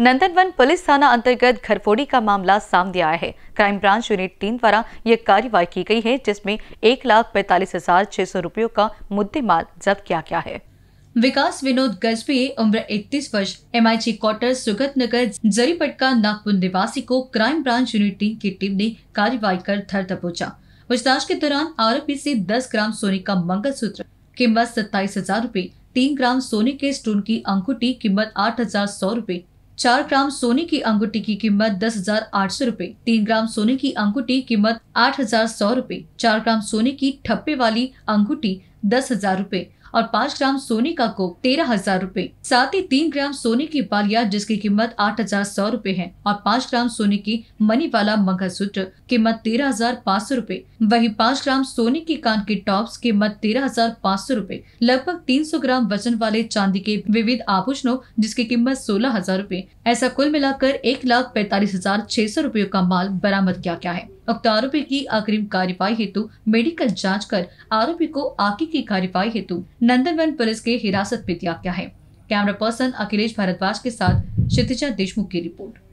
Nandanvan police थाना अंतर्गत घरफोड़ी का मामला सामने आया है क्राइम ब्रांच यूनिट तीन द्वारा यह कार्यवाही की गई है जिसमें एक लाख पैतालीस हजार छह सौ रूपयों का मुद्दे माल जब्त किया गया है विकास विनोद गजबी उम्र 31 वर्ष M I G quarter Sugat Nagar Jaripatka Nagpur निवासी को क्राइम ब्रांच यूनिट तीन की टीम ने कार्यवाही कर धर दबोचा पूछताछ के दौरान आरोपी से 10 ग्राम सोने का मंगलसूत्र कीमत सत्ताईस हजार रूपए तीन ग्राम सोने के स्टोन की अंगूठी कीमत आठ हजार सौ रूपए चार ग्राम सोने की अंगूठी की कीमत दस हजार आठ सौ रूपए तीन ग्राम सोने की अंगूठी कीमत आठ हजार सौ रूपए चार ग्राम सोने की ठप्पे वाली अंगूठी दस हजार रूपए और पाँच ग्राम सोने का को तेरह हजार रूपए साथ ही तीन ग्राम सोने की बालिया जिसकी कीमत आठ हजार सौ रूपए है और पाँच ग्राम सोने की मनी वाला मंगलसूत्र कीमत तेरह हजार पाँच सौ रूपए वही पाँच ग्राम सोने की कान की टॉप्स कीमत तेरह हजार पाँच सौ रूपए लगभग तीन सौ ग्राम वजन वाले चांदी के विविध आभूषणों जिसकी कीमत सोलह हजार रूपए ऐसा कुल मिलाकर एक लाख पैतालीस हजार छह सौ रूपये का माल बरामद किया गया है उक्त आरोपी की अग्रिम कार्यवाही हेतु मेडिकल जांच कर आरोपी को आगे की कार्यवाही हेतु नंदनवन पुलिस के हिरासत में दिया गया है कैमरा पर्सन अखिलेश भारद्वाज के साथ क्षितिजा देशमुख की रिपोर्ट